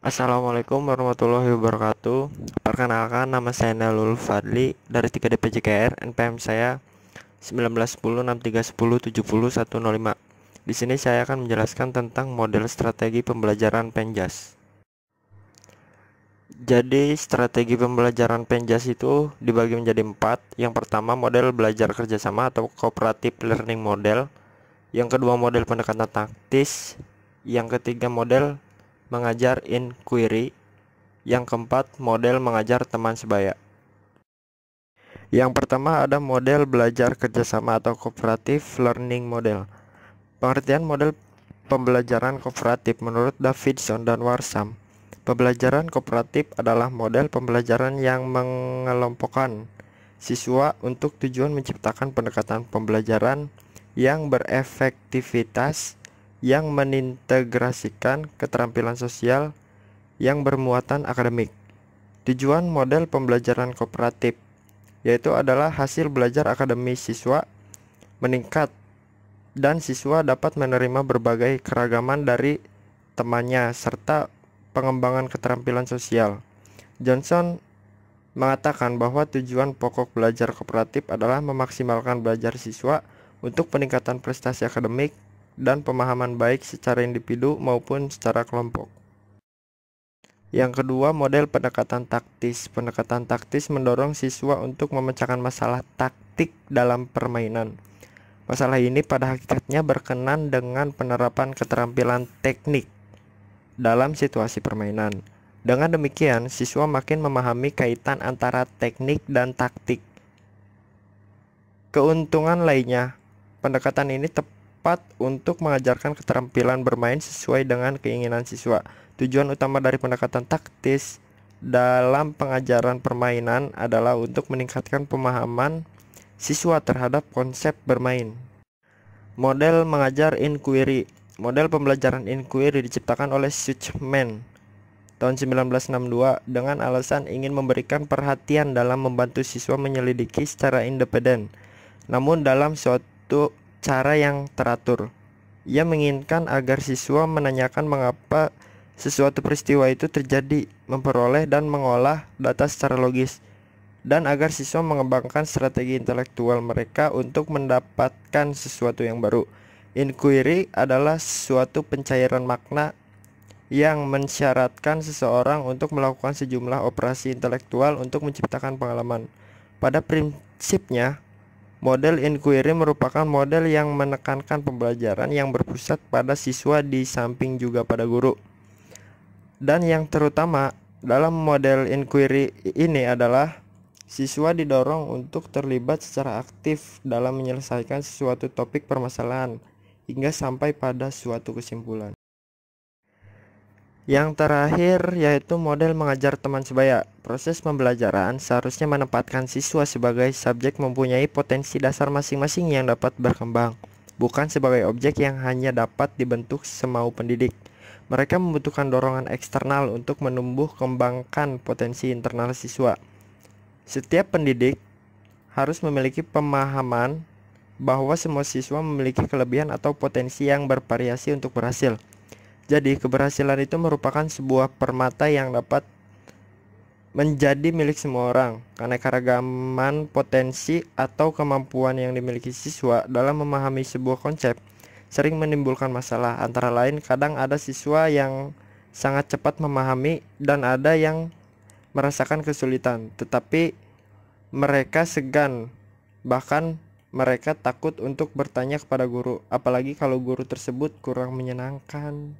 Assalamualaikum warahmatullahi wabarakatuh Perkenalkan nama saya Nalul Fadli Dari 3 DPJKR NPM saya 1910631070105. Di sini saya akan menjelaskan tentang model strategi pembelajaran penjas Jadi strategi pembelajaran penjas itu dibagi menjadi empat Yang pertama model belajar kerjasama atau cooperative learning model Yang kedua model pendekatan taktis Yang ketiga model mengajar inquiry. Yang keempat, model mengajar teman sebaya. Yang pertama ada model belajar kerjasama atau kooperatif learning model. Pengertian model pembelajaran kooperatif menurut Davidson dan Warsam. Pembelajaran kooperatif adalah model pembelajaran yang mengelompokkan siswa untuk tujuan menciptakan pendekatan pembelajaran yang berefektivitas yang menintegrasikan keterampilan sosial yang bermuatan akademik. Tujuan model pembelajaran kooperatif yaitu adalah hasil belajar akademis siswa meningkat dan siswa dapat menerima berbagai keragaman dari temannya serta pengembangan keterampilan sosial. Johnson mengatakan bahwa tujuan pokok belajar kooperatif adalah memaksimalkan belajar siswa untuk peningkatan prestasi akademik dan pemahaman baik secara individu maupun secara kelompok. Yang kedua, model pendekatan taktis. Pendekatan taktis mendorong siswa untuk memecahkan masalah taktik dalam permainan. Masalah ini pada hakikatnya berkenan dengan penerapan keterampilan teknik dalam situasi permainan. Dengan demikian, siswa makin memahami kaitan antara teknik dan taktik. Keuntungan lainnya, pendekatan ini tepat tepat untuk mengajarkan keterampilan bermain sesuai dengan keinginan siswa. Tujuan utama dari pendekatan taktis dalam pengajaran permainan adalah untuk meningkatkan pemahaman siswa terhadap konsep bermain. Model mengajar inquiry. Model pembelajaran inquiry diciptakan oleh Suchman tahun 1962 dengan alasan ingin memberikan perhatian dalam membantu siswa menyelidiki secara independen. Namun dalam suatu cara yang teratur. Ia menginginkan agar siswa menanyakan mengapa sesuatu peristiwa itu terjadi, memperoleh dan mengolah data secara logis, dan agar siswa mengembangkan strategi intelektual mereka untuk mendapatkan sesuatu yang baru. Inquiry adalah suatu pencairan makna yang mensyaratkan seseorang untuk melakukan sejumlah operasi intelektual untuk menciptakan pengalaman. Pada prinsipnya, Model inquiry merupakan model yang menekankan pembelajaran yang berpusat pada siswa di samping juga pada guru. Dan yang terutama dalam model inquiry ini adalah siswa didorong untuk terlibat secara aktif dalam menyelesaikan suatu topik permasalahan hingga sampai pada suatu kesimpulan. Yang terakhir yaitu model mengajar teman sebaya. Proses pembelajaran seharusnya menempatkan siswa sebagai subjek mempunyai potensi dasar masing-masing yang dapat berkembang, bukan sebagai objek yang hanya dapat dibentuk semau pendidik. Mereka membutuhkan dorongan eksternal untuk menumbuh kembangkan potensi internal siswa. Setiap pendidik harus memiliki pemahaman bahwa semua siswa memiliki kelebihan atau potensi yang bervariasi untuk berhasil. Jadi, keberhasilan itu merupakan sebuah permata yang dapat menjadi milik semua orang karena keragaman potensi atau kemampuan yang dimiliki siswa dalam memahami sebuah konsep sering menimbulkan masalah antara lain kadang ada siswa yang sangat cepat memahami dan ada yang merasakan kesulitan tetapi mereka segan bahkan mereka takut untuk bertanya kepada guru apalagi kalau guru tersebut kurang menyenangkan